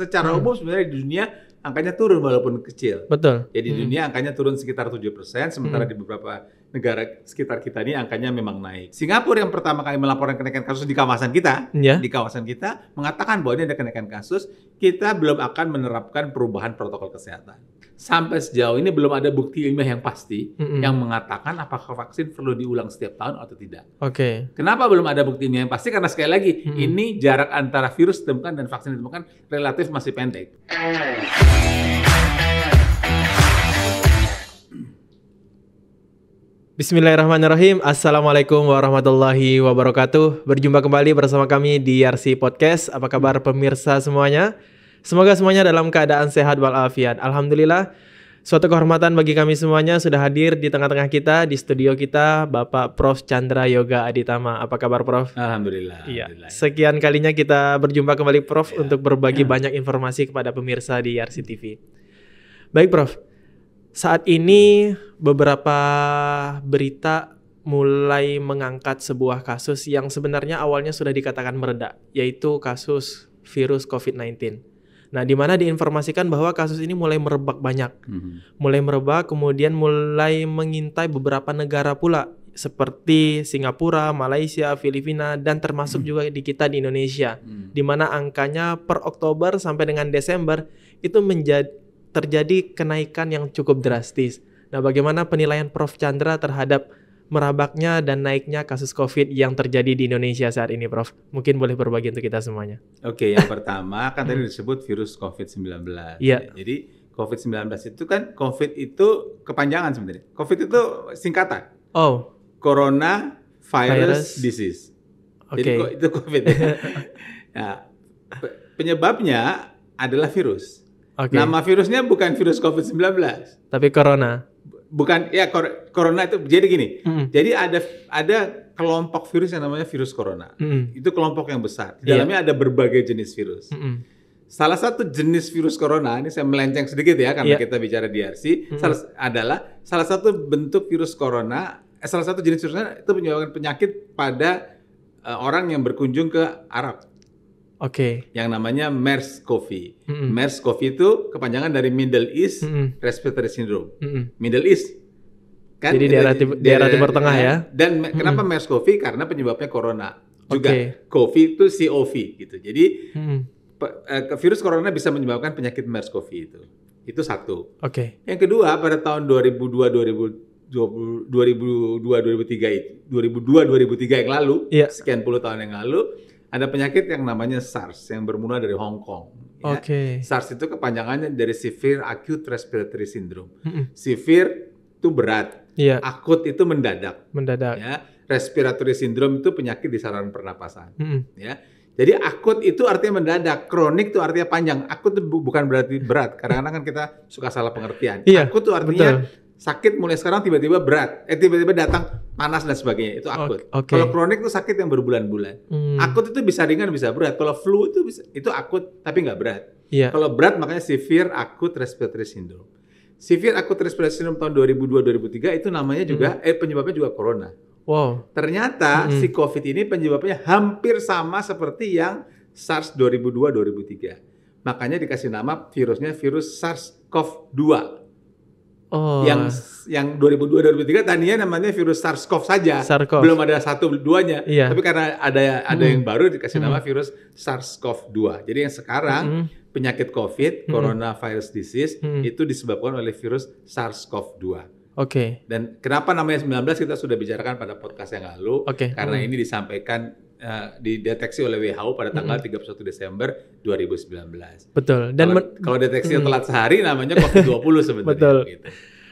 secara hmm. umum sebenarnya di dunia angkanya turun walaupun kecil. Betul. Jadi di hmm. dunia angkanya turun sekitar 7%, sementara hmm. di beberapa negara sekitar kita ini angkanya memang naik. Singapura yang pertama kali melaporkan kenaikan kasus di kawasan kita, yeah. di kawasan kita mengatakan bahwa ini ada kenaikan kasus, kita belum akan menerapkan perubahan protokol kesehatan sampai sejauh ini belum ada bukti ilmiah yang pasti mm-hmm. yang mengatakan apakah vaksin perlu diulang setiap tahun atau tidak. Oke. Okay. Kenapa belum ada bukti ilmiah yang pasti? Karena sekali lagi mm-hmm. ini jarak antara virus ditemukan dan vaksin ditemukan relatif masih pendek. Bismillahirrahmanirrahim. Assalamualaikum warahmatullahi wabarakatuh. Berjumpa kembali bersama kami di RC Podcast. Apa kabar pemirsa semuanya? Semoga semuanya dalam keadaan sehat walafiat. Alhamdulillah, suatu kehormatan bagi kami semuanya sudah hadir di tengah-tengah kita, di studio kita, Bapak Prof. Chandra Yoga Aditama. Apa kabar Prof? Alhamdulillah. Iya. Sekian kalinya kita berjumpa kembali Prof. Ya. untuk berbagi ya. banyak informasi kepada pemirsa di YRC TV. Baik Prof, saat ini beberapa berita mulai mengangkat sebuah kasus yang sebenarnya awalnya sudah dikatakan meredak, yaitu kasus virus COVID-19. Nah, di mana diinformasikan bahwa kasus ini mulai merebak banyak. Mm-hmm. Mulai merebak, kemudian mulai mengintai beberapa negara pula seperti Singapura, Malaysia, Filipina dan termasuk mm-hmm. juga di kita di Indonesia. Mm-hmm. Di mana angkanya per Oktober sampai dengan Desember itu menjadi terjadi kenaikan yang cukup drastis. Nah, bagaimana penilaian Prof Chandra terhadap merabaknya dan naiknya kasus COVID yang terjadi di Indonesia saat ini, Prof? Mungkin boleh berbagi untuk kita semuanya. Oke, yang pertama kan tadi hmm. disebut virus COVID-19. Iya. Jadi COVID-19 itu kan COVID itu kepanjangan sebenarnya. COVID itu singkatan. Oh. Corona Virus, Disease. Oke. Okay. Jadi itu COVID. Ya? nah, penyebabnya adalah virus. Okay. Nama virusnya bukan virus COVID-19. Tapi corona bukan ya kor corona itu jadi gini. Mm. Jadi ada ada kelompok virus yang namanya virus corona. Mm. Itu kelompok yang besar. Di iya. dalamnya yeah. ada berbagai jenis virus. Mm Salah satu jenis virus corona ini saya melenceng sedikit ya karena yeah. kita bicara DRC. Mm. Salah, adalah salah satu bentuk virus corona, eh, salah satu jenis virusnya itu menyebabkan penyakit pada uh, orang yang berkunjung ke Arab. Oke. Okay. Yang namanya MERS COVID. Mm -hmm. MERS COVID itu kepanjangan dari Middle East mm -hmm. Respiratory Syndrome. Mm -hmm. Middle East. Kan Jadi daerah daerah, daerah Timur Tengah ya. Iya. Dan mm -hmm. kenapa MERS COVID? Karena penyebabnya corona. Juga okay. CoV itu COV gitu. Jadi mm -hmm. virus corona bisa menyebabkan penyakit MERS COVID itu. Itu satu. Oke. Okay. Yang kedua pada tahun 2002 dua 2002 2003 itu 2002 2003 yang lalu, yeah. sekian puluh tahun yang lalu ada penyakit yang namanya SARS yang bermula dari Hong Kong. Ya. Oke. Okay. SARS itu kepanjangannya dari Severe Acute Respiratory Syndrome. Mm -mm. Severe itu berat. Iya. Yeah. Akut itu mendadak. Mendadak. Ya. Respiratory Syndrome itu penyakit di saluran pernapasan. Mm -mm. Ya. Jadi akut itu artinya mendadak, kronik itu artinya panjang. Akut itu bukan berarti berat. Karena kan kita suka salah pengertian. Iya, akut itu artinya betul sakit mulai sekarang tiba-tiba berat, eh tiba-tiba datang panas dan sebagainya itu akut. Okay. Kalau kronik itu sakit yang berbulan-bulan. Hmm. Akut itu bisa ringan bisa berat. Kalau flu itu bisa, itu akut tapi nggak berat. Yeah. Kalau berat makanya severe acute respiratory syndrome. Severe acute respiratory syndrome tahun 2002-2003 itu namanya juga hmm. eh penyebabnya juga corona. Wow. Ternyata hmm. si COVID ini penyebabnya hampir sama seperti yang SARS 2002-2003. Makanya dikasih nama virusnya virus SARS-CoV-2 Oh. Yang yang 2002 2003 tadinya namanya virus SARS-CoV saja. sars Belum ada satu duanya. Iya. Tapi karena ada ada hmm. yang baru dikasih hmm. nama virus SARS-CoV-2. Jadi yang sekarang hmm. penyakit COVID, hmm. coronavirus disease hmm. itu disebabkan oleh virus SARS-CoV-2. Oke. Okay. Dan kenapa namanya 19 kita sudah bicarakan pada podcast yang lalu. Oke. Okay. Karena hmm. ini disampaikan uh, dideteksi oleh WHO pada tanggal mm -hmm. 31 Desember 2019. Betul. Dan kalau, kalau deteksi mm. telat sehari namanya COVID-20 sebenarnya. Betul. Gitu.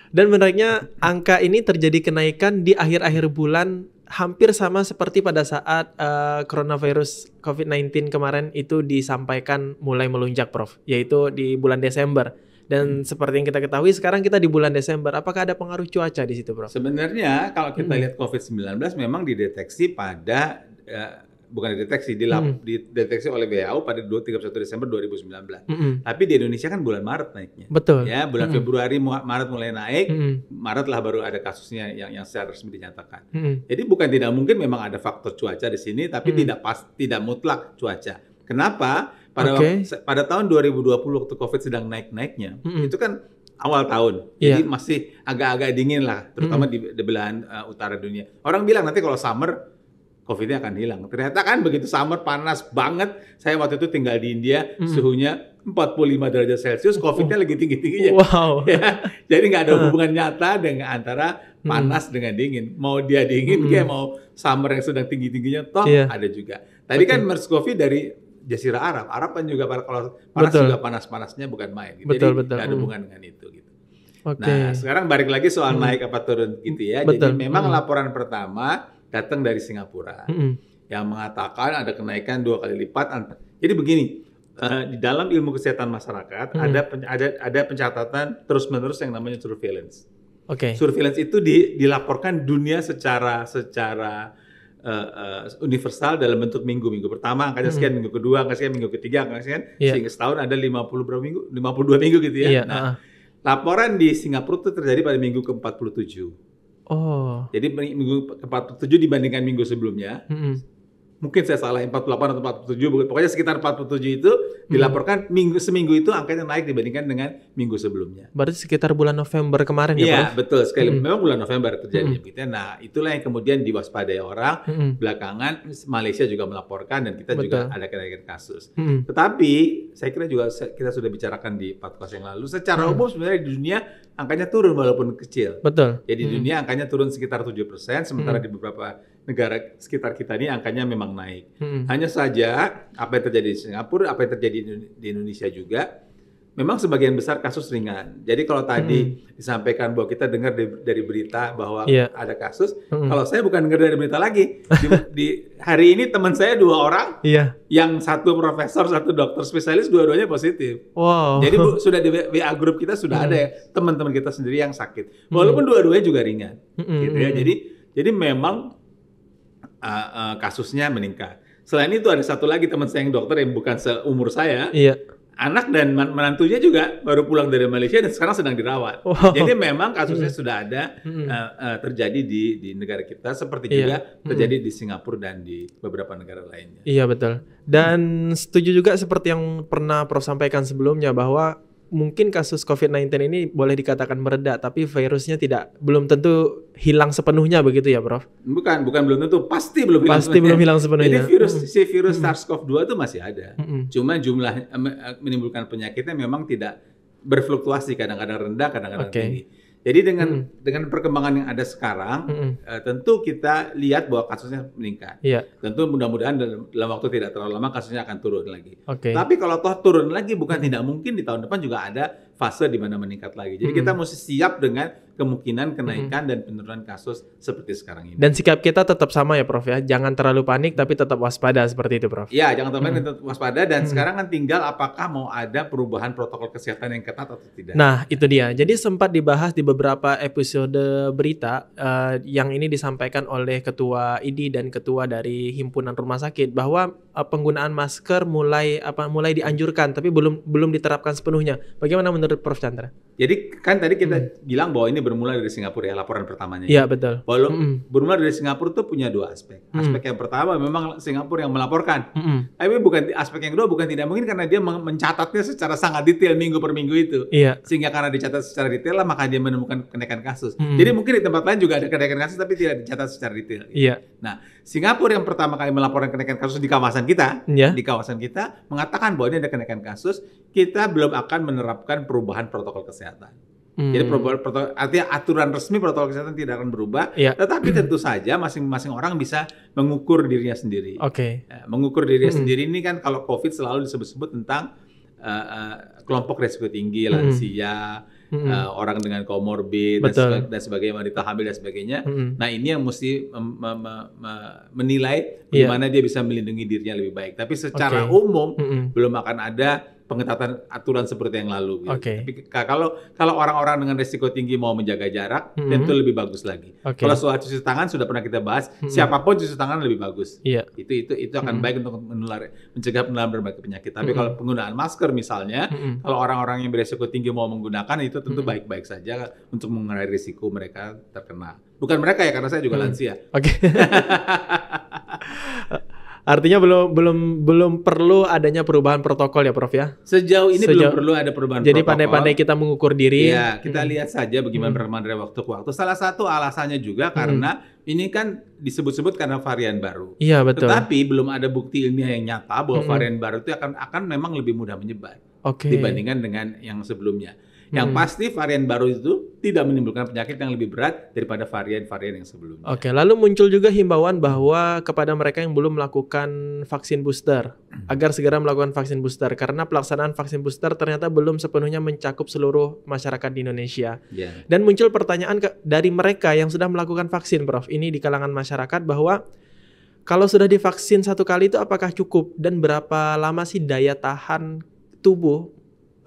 Dan menariknya angka ini terjadi kenaikan di akhir-akhir bulan hampir sama seperti pada saat uh, coronavirus COVID-19 kemarin itu disampaikan mulai melunjak Prof, yaitu di bulan Desember. Dan hmm. seperti yang kita ketahui sekarang kita di bulan Desember, apakah ada pengaruh cuaca di situ, Prof? Sebenarnya kalau kita hmm. lihat COVID-19 memang dideteksi pada ya, bukan dideteksi, dilap, hmm. dideteksi oleh WHO pada 2 31 Desember 2019. Hmm. Tapi di Indonesia kan bulan Maret naiknya. Betul. Ya, bulan hmm. Februari Maret mulai naik, hmm. Maret lah baru ada kasusnya yang yang secara resmi dinyatakan. Hmm. Jadi bukan tidak mungkin memang ada faktor cuaca di sini tapi hmm. tidak pas tidak mutlak cuaca. Kenapa? Pada okay. Waktu, pada tahun 2020 waktu Covid sedang naik-naiknya, hmm. itu kan awal tahun. Yeah. Jadi masih agak-agak dingin lah, terutama mm. di, di belahan uh, utara dunia. Orang bilang nanti kalau summer COVID-nya akan hilang. Ternyata kan begitu summer panas banget, saya waktu itu tinggal di India, hmm. suhunya 45 derajat Celcius, oh. COVID-nya oh. lagi tinggi-tingginya. Wow. Ya, jadi nggak ada hubungan nyata dengan antara hmm. panas hmm. dengan dingin. Mau dia dingin hmm. kayak mau summer yang sedang tinggi-tingginya, toh yeah. ada juga. Tadi kan Betul. kan COVID dari Jazirah Arab, Arab kan juga kalau panas betul. juga panas-panasnya bukan main. Gitu. Betul, Jadi nggak ada hmm. hubungan hmm. dengan itu. Gitu. Okay. Nah sekarang balik lagi soal hmm. naik apa turun gitu ya. Betul. Jadi memang hmm. laporan pertama datang dari Singapura mm-hmm. yang mengatakan ada kenaikan dua kali lipat. Jadi begini, uh, di dalam ilmu kesehatan masyarakat mm-hmm. ada ada ada pencatatan terus-menerus yang namanya surveillance. Oke. Okay. Surveillance itu di, dilaporkan dunia secara secara uh, uh, universal dalam bentuk minggu-minggu pertama angkanya sekian, mm-hmm. minggu kedua angka sekian, minggu ketiga angka sekian, yeah. sehingga setahun ada 50 berapa minggu, 52 minggu gitu ya. Yeah, nah, uh-huh. laporan di Singapura itu terjadi pada minggu ke-47. Oh. Jadi minggu ke-47 dibandingkan minggu sebelumnya. Mm -hmm mungkin saya salah 48 atau 47 pokoknya sekitar 47 itu hmm. dilaporkan hmm. minggu seminggu itu angkanya naik dibandingkan dengan minggu sebelumnya. Berarti sekitar bulan November kemarin ya, ya Prof? betul sekali. Hmm. Memang bulan November terjadi hmm. Gitu ya. Nah, itulah yang kemudian diwaspadai orang. Hmm. Belakangan Malaysia juga melaporkan dan kita betul. juga ada kenaikan kasus. Hmm. Tetapi saya kira juga kita sudah bicarakan di podcast yang lalu secara hmm. umum sebenarnya di dunia angkanya turun walaupun kecil. Betul. Jadi ya, di hmm. dunia angkanya turun sekitar 7% sementara hmm. di beberapa negara sekitar kita ini angkanya memang naik. Hmm. Hanya saja apa yang terjadi di Singapura, apa yang terjadi di Indonesia juga, memang sebagian besar kasus ringan. Jadi kalau tadi hmm. disampaikan bahwa kita dengar dari, dari berita bahwa yeah. ada kasus, hmm. kalau saya bukan dengar dari berita lagi. Di, di hari ini teman saya dua orang, yeah. yang satu profesor, satu dokter spesialis, dua-duanya positif. Wow. Jadi bu, sudah di WA grup kita sudah hmm. ada ya teman-teman kita sendiri yang sakit, hmm. walaupun hmm. dua-duanya juga ringan, hmm. gitu ya. Jadi jadi memang uh, uh, kasusnya meningkat. Selain itu ada satu lagi teman saya yang dokter yang bukan seumur saya. Iya. Anak dan menantunya juga baru pulang dari Malaysia dan sekarang sedang dirawat. Wow. Jadi memang kasusnya hmm. sudah ada hmm. uh, uh, terjadi di di negara kita seperti iya. juga terjadi hmm. di Singapura dan di beberapa negara lainnya. Iya betul. Dan hmm. setuju juga seperti yang pernah Prof sampaikan sebelumnya bahwa mungkin kasus COVID-19 ini boleh dikatakan meredah, tapi virusnya tidak belum tentu hilang sepenuhnya begitu ya, Prof? Bukan, bukan belum tentu, pasti belum hilang. Pasti sepenuhnya. belum hilang sepenuhnya. Jadi virus hmm. si virus mm. SARS-CoV-2 itu masih ada. Mm. Cuma jumlah eh, menimbulkan penyakitnya memang tidak berfluktuasi, kadang-kadang rendah, kadang-kadang okay. tinggi. Jadi dengan hmm. dengan perkembangan yang ada sekarang, hmm. uh, tentu kita lihat bahwa kasusnya meningkat. Yeah. Tentu mudah-mudahan dalam, dalam waktu tidak terlalu lama kasusnya akan turun lagi. Okay. Tapi kalau toh turun lagi, bukan tidak mungkin di tahun depan juga ada fase di mana meningkat lagi. Jadi hmm. kita mesti siap dengan kemungkinan kenaikan hmm. dan penurunan kasus seperti sekarang ini. Dan sikap kita tetap sama ya Prof ya, jangan terlalu panik tapi tetap waspada seperti itu Prof. Iya, jangan terlalu panik hmm. tetap waspada dan hmm. sekarang kan tinggal apakah mau ada perubahan protokol kesehatan yang ketat atau tidak. Nah, itu dia. Jadi sempat dibahas di beberapa episode berita uh, yang ini disampaikan oleh ketua ID dan ketua dari himpunan rumah sakit bahwa eh, penggunaan masker mulai apa mulai dianjurkan tapi belum belum diterapkan sepenuhnya. Bagaimana menurut menurut Prof Chandra? Jadi kan tadi kita hmm. bilang bahwa ini bermula dari Singapura ya laporan pertamanya. Iya ya. betul. Walau hmm, hmm. bermula dari Singapura tuh punya dua aspek. Hmm. Aspek hmm. yang pertama memang Singapura yang melaporkan. Hmm, hmm. Tapi bukan aspek yang kedua bukan tidak mungkin karena dia mencatatnya secara sangat detail minggu per minggu itu. Iya. Sehingga karena dicatat secara detail lah maka dia menemukan kenaikan kasus. Hmm. Jadi mungkin di tempat lain juga ada kenaikan kasus tapi tidak dicatat secara detail. Iya. Nah Singapura yang pertama kali melaporkan kenaikan kasus di kawasan kita, iya. di kawasan kita mengatakan bahwa ini ada kenaikan kasus, kita belum akan menerapkan per perubahan protokol kesehatan. Hmm. Jadi protokol, artinya aturan resmi protokol kesehatan tidak akan berubah, ya. tetapi tentu saja masing-masing orang bisa mengukur dirinya sendiri. Oke. Okay. Ya, mengukur dirinya hmm. sendiri ini kan kalau COVID selalu disebut-sebut tentang uh, uh, kelompok resiko tinggi, hmm. lansia, hmm. Uh, orang dengan komorbid dan, seba dan sebagainya, wanita hamil dan sebagainya. Hmm. Nah ini yang mesti menilai yeah. dia bisa melindungi dirinya lebih baik. Tapi secara okay. umum hmm. belum akan ada pengetatan aturan seperti yang lalu. Gitu. Ya. Okay. kalau kalau orang-orang dengan risiko tinggi mau menjaga jarak, mm -hmm. tentu lebih bagus lagi. Okay. Kalau soal cuci tangan sudah pernah kita bahas, mm -hmm. siapapun cuci tangan lebih bagus. Yeah. Itu itu itu akan mm -hmm. baik untuk menular, mencegah penularan berbagai penyakit. Tapi mm -hmm. kalau mhm. penggunaan masker misalnya, mm -hmm. kalau orang-orang yang berisiko tinggi mau menggunakan itu tentu mhm. baik-baik mm -hmm. saja untuk mengurangi risiko mereka terkena. Bukan mereka ya, karena saya juga mm -hmm. lansia. Oke. Okay. Artinya belum belum belum perlu adanya perubahan protokol ya, Prof ya. Sejauh ini Sejauh, belum perlu ada perubahan jadi protokol. Jadi pandai-pandai kita mengukur diri. Ya kita hmm. lihat saja bagaimana hmm. perkembangan dari waktu ke waktu. Salah satu alasannya juga karena hmm. ini kan disebut-sebut karena varian baru. Iya, betul. Tetapi belum ada bukti ilmiah yang nyata bahwa hmm. varian baru itu akan akan memang lebih mudah menyebar okay. dibandingkan dengan yang sebelumnya. Yang hmm. pasti varian baru itu tidak menimbulkan penyakit yang lebih berat daripada varian-varian yang sebelumnya. Oke, lalu muncul juga himbauan bahwa kepada mereka yang belum melakukan vaksin booster hmm. agar segera melakukan vaksin booster karena pelaksanaan vaksin booster ternyata belum sepenuhnya mencakup seluruh masyarakat di Indonesia. Yeah. Dan muncul pertanyaan ke, dari mereka yang sudah melakukan vaksin, Prof. Ini di kalangan masyarakat bahwa kalau sudah divaksin satu kali itu apakah cukup dan berapa lama sih daya tahan tubuh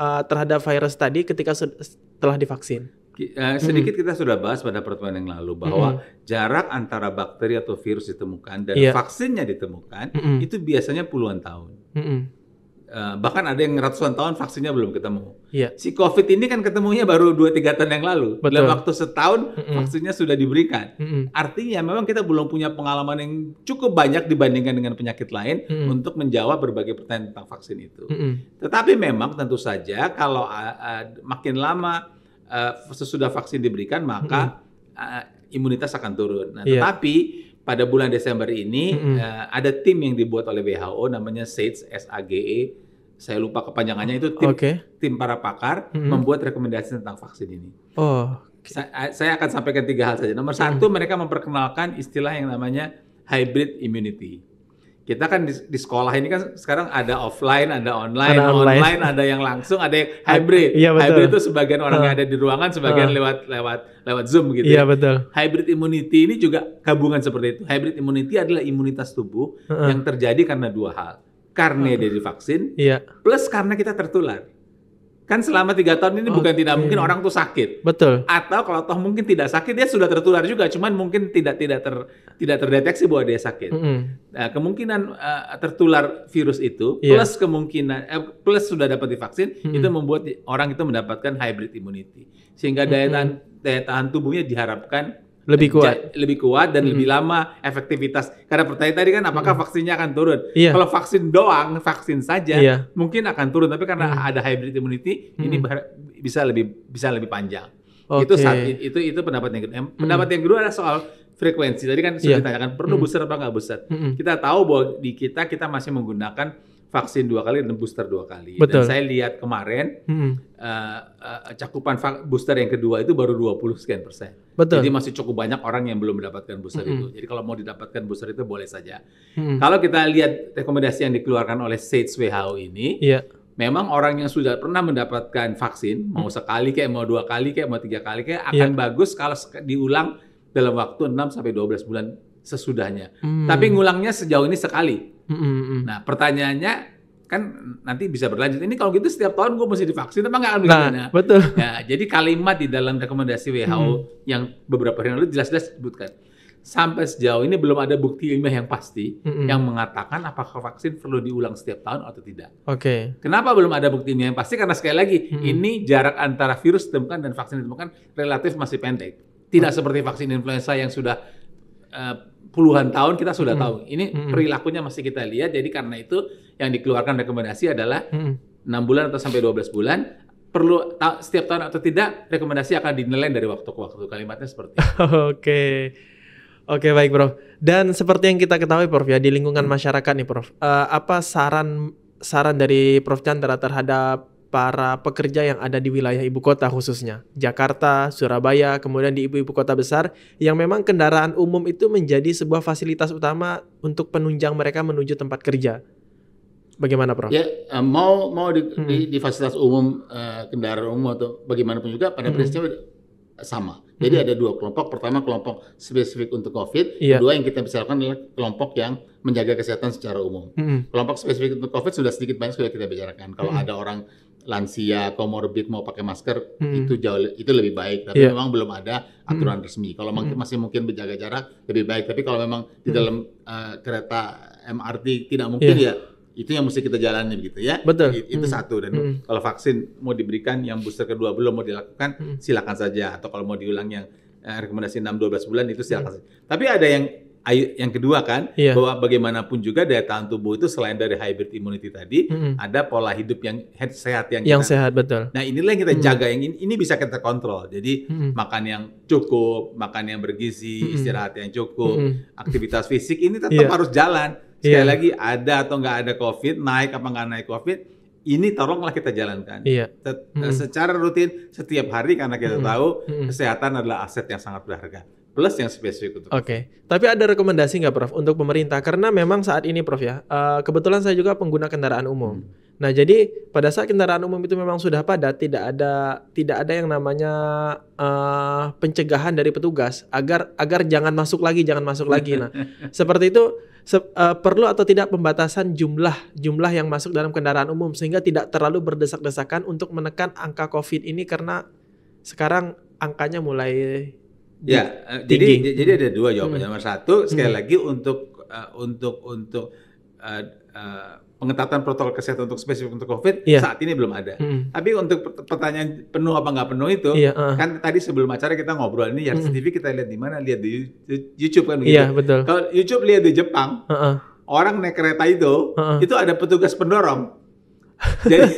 uh, terhadap virus tadi ketika setelah divaksin? Uh, sedikit hmm. kita sudah bahas pada pertemuan yang lalu bahwa hmm. jarak antara bakteri atau virus ditemukan dan yeah. vaksinnya ditemukan hmm. itu biasanya puluhan tahun. Hmm. Eh, bahkan ada yang ratusan tahun vaksinnya belum ketemu. Iya. Si COVID ini kan ketemunya baru 2-3 tahun yang lalu. Betul. Dalam waktu setahun mm -mm. vaksinnya sudah diberikan. Mm -mm. Artinya memang kita belum punya pengalaman yang cukup banyak dibandingkan dengan penyakit lain mm -mm. untuk menjawab berbagai pertanyaan tentang vaksin itu. Mm -mm. Tetapi memang tentu saja kalau uh, uh, makin lama uh, sesudah vaksin diberikan maka mm -mm. uh, imunitas akan turun. Nah, yeah. tetapi pada bulan Desember ini mm -hmm. uh, ada tim yang dibuat oleh WHO namanya SAGE SAGE saya lupa kepanjangannya itu tim okay. tim para pakar mm -hmm. membuat rekomendasi tentang vaksin ini. Oh. Okay. Sa eh, saya akan sampaikan tiga hal saja. Nomor mm -hmm. satu mereka memperkenalkan istilah yang namanya hybrid immunity kita kan di, di sekolah ini kan sekarang ada offline, ada online, ada online, online ada yang langsung, ada yang iya, hybrid. Iya, betul. Hybrid itu sebagian orang uh. yang ada di ruangan, ah. sebagian uh. lewat lewat lewat Zoom gitu. Ya. Iya, betul. Hybrid immunity ini juga gabungan seperti itu. Hybrid immunity adalah imunitas tubuh uh -uh. yang terjadi karena dua hal. Karena uh ah. -huh. dia divaksin, yeah. plus karena kita tertular kan selama tiga tahun ini okay. bukan tidak mungkin orang tuh sakit betul atau kalau toh mungkin tidak sakit dia sudah tertular juga cuman mungkin tidak tidak ter tidak terdeteksi bahwa dia sakit mm -hmm. nah, kemungkinan uh, tertular virus itu yeah. plus kemungkinan eh, plus sudah dapat divaksin mm -hmm. itu membuat orang itu mendapatkan hybrid immunity sehingga daya tahan mm -hmm. daya tahan tubuhnya diharapkan lebih kuat lebih kuat dan hmm. lebih mm-hmm. lama efektivitas karena pertanyaan tadi kan apakah mm-hmm. vaksinnya akan turun yeah. kalau vaksin doang vaksin saja yeah. mungkin akan turun tapi karena hmm. ada hybrid immunity hmm. ini mm-hmm. bisa lebih bisa lebih panjang okay. itu saat itu itu pendapat yang kedua pendapat hmm. yang kedua adalah soal frekuensi tadi kan sudah yeah. ditanyakan perlu hmm. booster apa nggak booster hmm. kita tahu bahwa di kita kita masih menggunakan vaksin dua kali dan booster dua kali. Betul. Dan saya lihat kemarin hmm. uh, uh, cakupan booster yang kedua itu baru 20 sekian persen. Betul. Jadi masih cukup banyak orang yang belum mendapatkan booster hmm. itu. Jadi kalau mau didapatkan booster itu boleh saja. Hmm. Kalau kita lihat rekomendasi yang dikeluarkan oleh SAGE WHO ini, yeah. memang orang yang sudah pernah mendapatkan vaksin, hmm. mau sekali kayak mau dua kali kayak mau tiga kali kayak iya. akan yeah. bagus kalau diulang dalam waktu 6 sampai 12 bulan sesudahnya. Hmm. Tapi ngulangnya sejauh ini sekali. Mm-hmm. Nah pertanyaannya kan nanti bisa berlanjut. Ini kalau gitu setiap tahun gue mesti divaksin apa nggak? Nah, betul. Ya, jadi kalimat di dalam rekomendasi WHO mm-hmm. yang beberapa hari lalu jelas-jelas sebutkan sampai sejauh ini belum ada bukti ilmiah yang pasti mm-hmm. yang mengatakan apakah vaksin perlu diulang setiap tahun atau tidak. Oke. Okay. Kenapa belum ada bukti ilmiah yang pasti? Karena sekali lagi mm-hmm. ini jarak antara virus ditemukan dan vaksin ditemukan relatif masih pendek. Tidak okay. seperti vaksin influenza yang sudah uh, puluhan tahun kita sudah hmm. tahu ini hmm. perilakunya masih kita lihat jadi karena itu yang dikeluarkan rekomendasi adalah hmm. enam hmm. bulan atau sampai 12 bulan perlu ta setiap tahun atau tidak rekomendasi akan dinilai dari waktu ke waktu kalimatnya seperti itu. Oke. okay. Oke okay, baik Prof. Dan seperti yang kita ketahui Prof ya di lingkungan hmm. masyarakat nih Prof. Uh, apa saran saran dari Prof Chandra terhadap para pekerja yang ada di wilayah ibu kota khususnya. Jakarta, Surabaya, kemudian di ibu-ibu kota besar yang memang kendaraan umum itu menjadi sebuah fasilitas utama untuk penunjang mereka menuju tempat kerja. Bagaimana, Prof? Ya, eh, mau mau di, hmm. di, di fasilitas umum uh, kendaraan umum atau bagaimanapun juga pada hmm. prinsipnya sama. Jadi hmm. ada dua kelompok. Pertama kelompok spesifik untuk COVID. Yeah. Kedua yang kita bicarakan adalah kelompok yang menjaga kesehatan secara umum. Hmm. Kelompok spesifik untuk COVID sudah sedikit banyak sudah kita bicarakan. Kalau hmm. ada orang lansia komorbid iya. mau pakai masker hmm. itu jauh itu lebih baik tapi yeah. memang belum ada aturan hmm. resmi kalau hmm. masih mungkin berjaga jarak lebih baik tapi kalau memang di hmm. dalam uh, kereta MRT tidak mungkin yeah. ya itu yang mesti kita jalani gitu ya. Betul. Itu hmm. satu dan hmm. kalau vaksin mau diberikan yang booster kedua belum mau dilakukan hmm. silakan saja atau kalau mau diulang yang eh, rekomendasi 6 12 bulan itu silakan hmm. saja. Tapi ada yang yang kedua kan yeah. bahwa bagaimanapun juga daya tahan tubuh itu selain dari hybrid immunity tadi mm-hmm. ada pola hidup yang sehat yang yang kita, sehat betul. Nah inilah yang kita mm-hmm. jaga yang ini, ini bisa kita kontrol. Jadi mm-hmm. makan yang cukup, makan yang bergizi, mm-hmm. istirahat yang cukup, mm-hmm. aktivitas fisik ini tetap yeah. harus jalan. Sekali yeah. lagi ada atau nggak ada COVID naik apa nggak naik COVID ini tolonglah kita jalankan iya. mm. secara rutin setiap hari karena kita mm. tahu mm. kesehatan adalah aset yang sangat berharga plus yang spesifik untuk. Oke, okay. tapi ada rekomendasi nggak Prof untuk pemerintah karena memang saat ini Prof ya uh, kebetulan saya juga pengguna kendaraan umum. Hmm. Nah jadi pada saat kendaraan umum itu memang sudah padat tidak ada tidak ada yang namanya uh, pencegahan dari petugas agar agar jangan masuk lagi jangan masuk lagi. Nah seperti itu se uh, eh, perlu atau tidak pembatasan jumlah jumlah yang masuk dalam kendaraan umum sehingga tidak terlalu berdesak-desakan untuk menekan angka COVID ini karena sekarang angkanya mulai Ya, eh, jadi jadi ada dua jawaban. Hmm. Nomor satu sekali lagi untuk uh, untuk untuk uh, uh, pengetatan protokol kesehatan untuk spesifik untuk COVID yeah. saat ini belum ada. Hmm. Tapi untuk pertanyaan penuh apa nggak penuh itu, yeah, iya, uh. kan tadi sebelum acara kita ngobrol ini ya hmm. TV kita lihat di mana? Lihat di YouTube kan begitu. Iya yeah, betul. Kalau YouTube lihat di Jepang, uh -uh. orang naik kereta itu, uh -uh. itu ada petugas pendorong. Jadi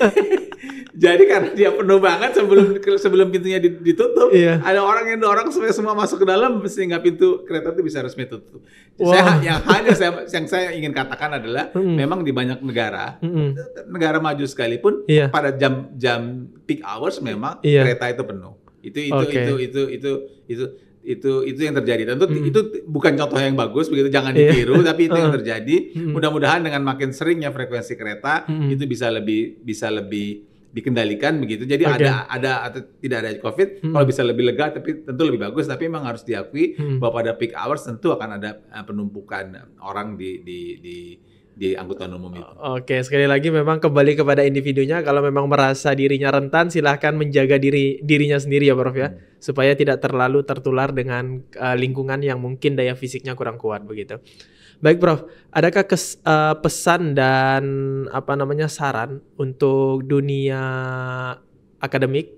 jadi karena dia penuh banget sebelum sebelum pintunya ditutup, iya. ada orang yang dorong supaya semua masuk ke dalam sehingga pintu kereta itu bisa resmi tutup. Wow. Saya yang hanya saya yang saya ingin katakan adalah mm -hmm. memang di banyak negara, mm -hmm. negara maju sekalipun yeah. pada jam jam peak hours memang yeah. kereta itu penuh. Itu itu, okay. itu itu itu itu itu itu yang terjadi. Tentu mm. itu bukan contoh yang bagus begitu jangan yeah. ditiru tapi itu yang terjadi. Mm. Mudah-mudahan dengan makin seringnya frekuensi kereta mm. itu bisa lebih bisa lebih dikendalikan begitu. Jadi okay. ada ada atau tidak ada COVID, hmm. kalau bisa lebih lega tapi tentu lebih bagus. Tapi memang harus diakui hmm. bahwa pada peak hours tentu akan ada eh, penumpukan orang di di di di angkutan umum itu. Oke, sekali lagi memang kembali kepada individunya kalau memang merasa dirinya rentan silahkan menjaga diri dirinya sendiri ya Prof ya hmm. supaya tidak terlalu tertular dengan uh, lingkungan yang mungkin daya fisiknya kurang kuat begitu. Baik Prof, adakah kes, uh, pesan dan apa namanya saran untuk dunia akademik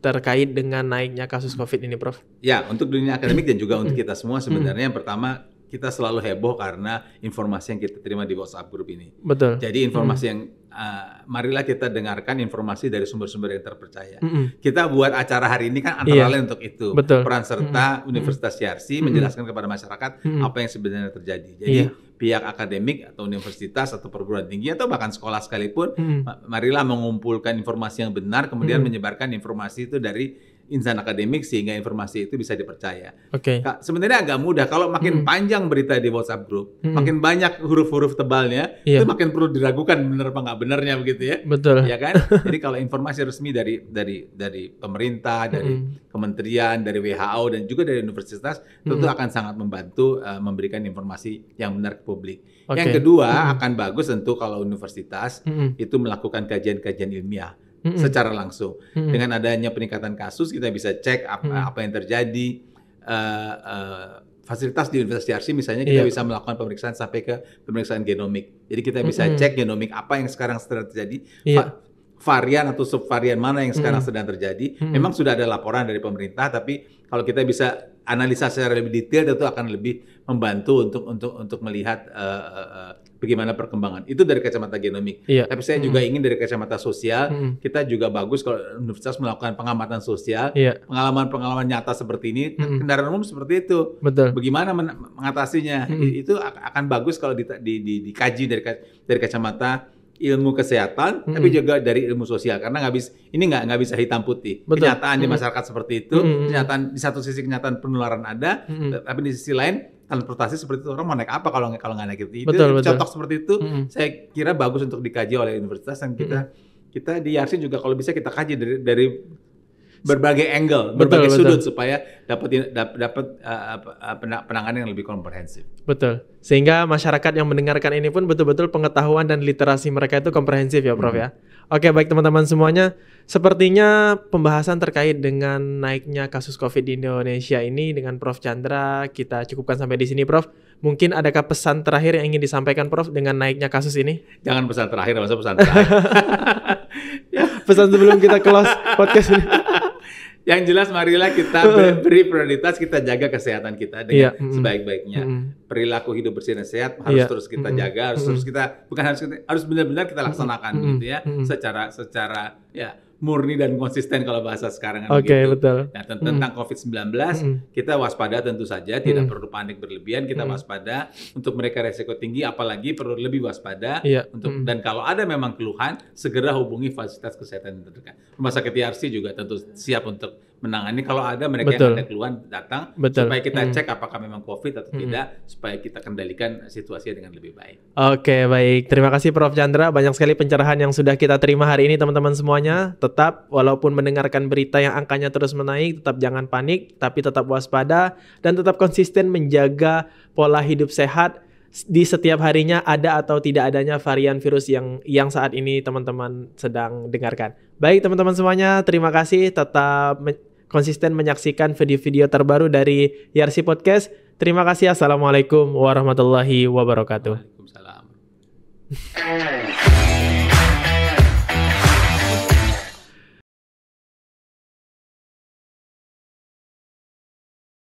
terkait dengan naiknya kasus hmm. Covid ini Prof? Ya, untuk dunia akademik dan juga untuk hmm. kita semua sebenarnya yang pertama kita selalu heboh karena informasi yang kita terima di WhatsApp grup ini. Betul. Jadi informasi mm. yang uh, marilah kita dengarkan informasi dari sumber-sumber yang terpercaya. -mm. Kita buat acara hari ini kan iya. antara yeah. lain untuk itu. Betul. Peran serta -mm. Universitas Yarsi -mm. menjelaskan kepada masyarakat -mm. apa yang sebenarnya terjadi. Jadi yeah. pihak akademik atau universitas atau perguruan tinggi atau bahkan sekolah sekalipun -mm. marilah mengumpulkan informasi yang benar kemudian -mm. menyebarkan informasi itu dari insan akademik sehingga informasi itu bisa dipercaya. Oke. Okay. Sebenarnya agak mudah kalau makin hmm. panjang berita di WhatsApp grup, hmm. makin banyak huruf-huruf tebalnya, iya. itu makin perlu diragukan benar apa nggak benernya begitu ya. Betul. Ya kan? Jadi kalau informasi resmi dari dari dari pemerintah, dari hmm. kementerian, dari WHO dan juga dari universitas tentu hmm. akan sangat membantu uh, memberikan informasi yang benar ke publik. Okay. Yang kedua hmm. akan bagus tentu kalau universitas hmm. itu melakukan kajian-kajian ilmiah. -hmm. secara langsung. Mm -hmm. Dengan adanya peningkatan kasus kita bisa cek apa, mm -hmm. apa yang terjadi. Uh, uh, fasilitas di Universitas Yarsi misalnya kita yeah. bisa melakukan pemeriksaan sampai ke pemeriksaan genomik. Jadi kita bisa mm -hmm. cek genomik apa yang sekarang sedang terjadi, yeah. varian atau subvarian mana yang sekarang mm -hmm. sedang terjadi. Mm -hmm. Memang sudah ada laporan dari pemerintah, tapi kalau kita bisa analisa secara lebih detail tentu akan lebih membantu untuk untuk untuk melihat uh, uh, bagaimana perkembangan. Itu dari kacamata genomik. Iya. Tapi saya mm. juga hmm. ingin dari kacamata sosial. Mm. Kita juga bagus kalau universitas melakukan pengamatan sosial, pengalaman iya. pengalaman-pengalaman nyata seperti ini, mm. kendaraan umum seperti itu. Betul. Bagaimana mengatasinya? Mm. Itu akan bagus kalau di, di, di, dikaji dari dari kacamata ilmu kesehatan mm-hmm. tapi hmm. juga dari ilmu sosial karena nggak bisa ini nggak nggak bisa hitam putih Betul. kenyataan mm-hmm. di hmm. masyarakat seperti itu mm-hmm. kenyataan di satu sisi kenyataan penularan ada mm-hmm. tapi di sisi lain transportasi seperti itu orang mau naik apa kalau kalau nggak naik itu betul, itu betul. contoh seperti itu mm-hmm. saya kira bagus untuk dikaji oleh universitas dan kita mm-hmm. kita di Yarsin juga kalau bisa kita kaji dari dari berbagai angle, betul, berbagai betul. sudut supaya dapat dapat uh, penanganan yang lebih komprehensif. Betul. Sehingga masyarakat yang mendengarkan ini pun betul-betul pengetahuan dan literasi mereka itu komprehensif ya, Prof ya. hmm. ya. Oke, baik teman-teman semuanya. Sepertinya pembahasan terkait dengan naiknya kasus COVID di Indonesia ini dengan Prof Chandra kita cukupkan sampai di sini, Prof. Mungkin adakah pesan terakhir yang ingin disampaikan Prof dengan naiknya kasus ini? Jangan pesan terakhir, masa pesan terakhir. ya. pesan sebelum kita close podcast ini. yang jelas marilah kita beri prioritas kita jaga kesehatan kita dengan yeah. mm sebaik-baiknya. Mm Perilaku hidup bersih dan sehat harus yeah. terus kita jaga, harus mm terus kita bukan harus kita, harus benar-benar kita laksanakan mm gitu ya mm secara secara ya murni dan konsisten kalau bahasa sekarang Oke, okay, gitu. betul. Nah, tentang mm. COVID-19 mm. kita waspada tentu saja, tidak mm. perlu panik berlebihan, kita mm. waspada untuk mereka resiko tinggi apalagi perlu lebih waspada yeah. untuk mm. dan kalau ada memang keluhan segera hubungi fasilitas kesehatan terdekat. Rumah sakit IRC juga tentu siap untuk menangani kalau ada mereka Betul. yang ada keluhan datang Betul. supaya kita hmm. cek apakah memang COVID atau hmm. tidak supaya kita kendalikan situasi dengan lebih baik. Oke, baik. Terima kasih Prof Chandra banyak sekali pencerahan yang sudah kita terima hari ini teman-teman semuanya. Tetap walaupun mendengarkan berita yang angkanya terus menaik, tetap jangan panik tapi tetap waspada dan tetap konsisten menjaga pola hidup sehat di setiap harinya ada atau tidak adanya varian virus yang yang saat ini teman-teman sedang dengarkan. Baik teman-teman semuanya, terima kasih tetap konsisten menyaksikan video-video terbaru dari Yarsi Podcast. Terima kasih. Assalamualaikum warahmatullahi wabarakatuh. Waalaikumsalam.